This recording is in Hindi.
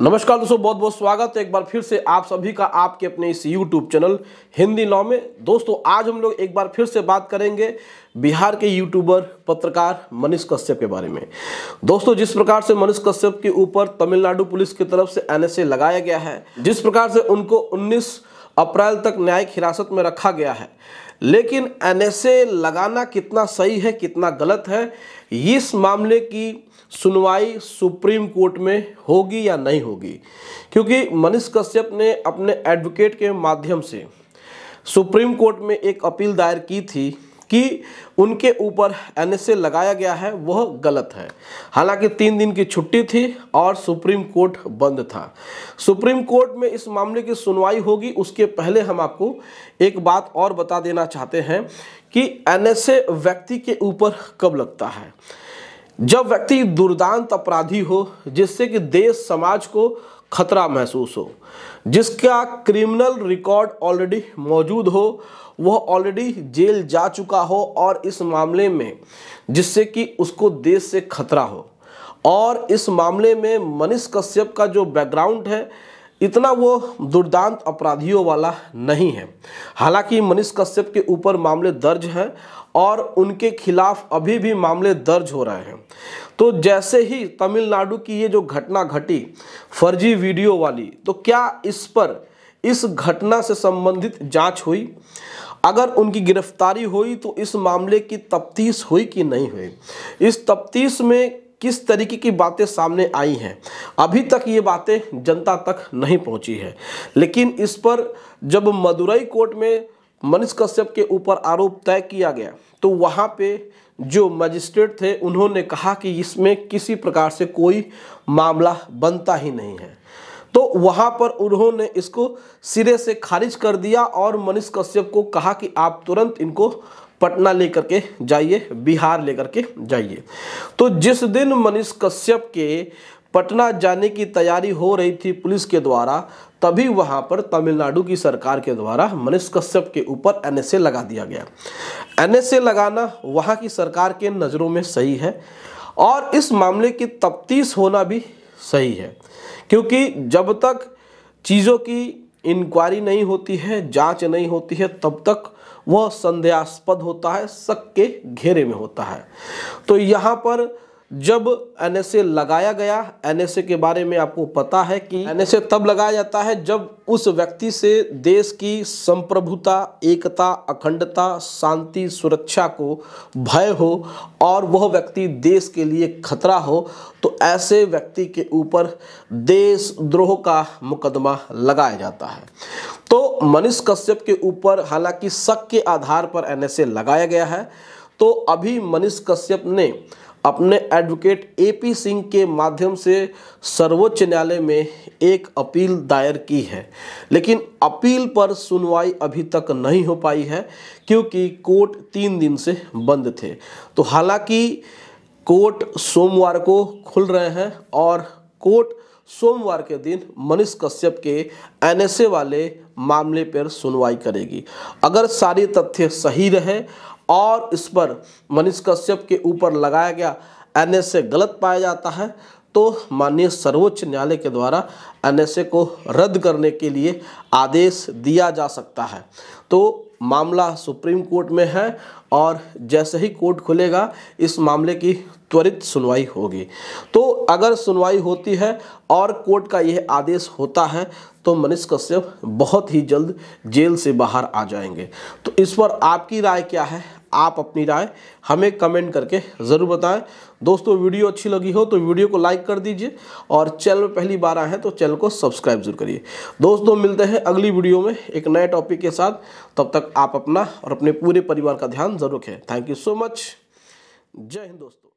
नमस्कार दोस्तों बहुत बहुत स्वागत है एक बार फिर से आप सभी का आपके अपने इस YouTube चैनल हिंदी लॉ में दोस्तों आज हम लोग एक बार फिर से बात करेंगे बिहार के यूट्यूबर पत्रकार मनीष कश्यप के बारे में दोस्तों जिस प्रकार से मनीष कश्यप के ऊपर तमिलनाडु पुलिस की तरफ से एन लगाया गया है जिस प्रकार से उनको उन्नीस अप्रैल तक न्यायिक हिरासत में रखा गया है लेकिन एन लगाना कितना सही है कितना गलत है इस मामले की सुनवाई सुप्रीम कोर्ट में होगी या नहीं होगी क्योंकि मनीष कश्यप ने अपने एडवोकेट के माध्यम से सुप्रीम कोर्ट में एक अपील दायर की थी कि उनके ऊपर एनएसए लगाया गया है वह गलत है हालांकि तीन दिन की छुट्टी थी और सुप्रीम कोर्ट बंद था सुप्रीम कोर्ट में इस मामले की सुनवाई होगी उसके पहले हम आपको एक बात और बता देना चाहते हैं कि एनएसए व्यक्ति के ऊपर कब लगता है जब व्यक्ति दुर्दांत अपराधी हो जिससे कि देश समाज को खतरा महसूस हो जिसका क्रिमिनल रिकॉर्ड ऑलरेडी मौजूद हो वह ऑलरेडी जेल जा चुका हो और इस मामले में जिससे कि उसको देश से खतरा हो और इस मामले में मनीष कश्यप का जो बैकग्राउंड है इतना वो दुर्दांत अपराधियों वाला नहीं है हालांकि मनीष कश्यप के ऊपर मामले दर्ज हैं और उनके खिलाफ अभी भी मामले दर्ज हो रहे हैं तो जैसे ही तमिलनाडु की ये जो घटना घटी फर्जी वीडियो वाली तो क्या इस पर इस घटना से संबंधित जांच हुई अगर उनकी गिरफ्तारी हुई तो इस मामले की तफ्तीश हुई कि नहीं हुई इस तफ्तीश में किस तरीके की बातें सामने आई हैं अभी तक ये बातें जनता तक नहीं पहुंची है लेकिन इस पर जब मदुरई कोर्ट में मनीष कश्यप के ऊपर आरोप तय किया गया तो वहाँ पे जो मजिस्ट्रेट थे उन्होंने कहा कि इसमें किसी प्रकार से कोई मामला बनता ही नहीं है तो वहाँ पर उन्होंने इसको सिरे से खारिज कर दिया और मनीष कश्यप को कहा कि आप तुरंत इनको पटना लेकर के जाइए बिहार लेकर के जाइए तो जिस दिन मनीष कश्यप के पटना जाने की तैयारी हो रही थी पुलिस के द्वारा तभी वहां पर तमिलनाडु की सरकार के द्वारा मनीष कश्यप के ऊपर एनएसए लगा दिया गया एनएसए लगाना वहां की सरकार के नज़रों में सही है और इस मामले की तफ्तीश होना भी सही है क्योंकि जब तक चीज़ों की इंक्वायरी नहीं होती है जांच नहीं होती है तब तक वह संदेहास्पद होता है शक के घेरे में होता है तो यहाँ पर जब एनएसए लगाया गया एनएसए के बारे में आपको पता है कि एन तब लगाया जाता है जब उस व्यक्ति से देश की संप्रभुता एकता अखंडता शांति सुरक्षा को भय हो और वह व्यक्ति देश के लिए खतरा हो तो ऐसे व्यक्ति के ऊपर देशद्रोह का मुकदमा लगाया जाता है तो मनीष कश्यप के ऊपर हालांकि शक के आधार पर एनएसए लगाया गया है तो अभी मनीष कश्यप ने अपने एडवोकेट एपी सिंह के माध्यम से सर्वोच्च न्यायालय में एक अपील दायर की है लेकिन अपील पर सुनवाई अभी तक नहीं हो पाई है क्योंकि कोर्ट तीन दिन से बंद थे तो हालांकि कोर्ट सोमवार को खुल रहे हैं और कोर्ट सोमवार के दिन मनीष कश्यप के एनएसए वाले मामले पर सुनवाई करेगी अगर सारे तथ्य सही रहे और इस पर मनीष कश्यप के ऊपर लगाया गया एन गलत पाया जाता है तो माननीय सर्वोच्च न्यायालय के द्वारा एनएसए को रद्द करने के लिए आदेश दिया जा सकता है तो मामला सुप्रीम कोर्ट में है और जैसे ही कोर्ट खुलेगा इस मामले की त्वरित सुनवाई होगी तो अगर सुनवाई होती है और कोर्ट का यह आदेश होता है तो मनीष कश्यप बहुत ही जल्द जेल से बाहर आ जाएंगे तो इस पर आपकी राय क्या है आप अपनी राय हमें कमेंट करके ज़रूर बताएं दोस्तों वीडियो अच्छी लगी हो तो वीडियो को लाइक कर दीजिए और चैनल में पहली बार आए हैं तो चैनल को सब्सक्राइब जरूर करिए दोस्तों मिलते हैं अगली वीडियो में एक नए टॉपिक के साथ तब तक आप अपना और अपने पूरे परिवार का ध्यान जरूर रखें थैंक यू सो मच जय हिंद दोस्तों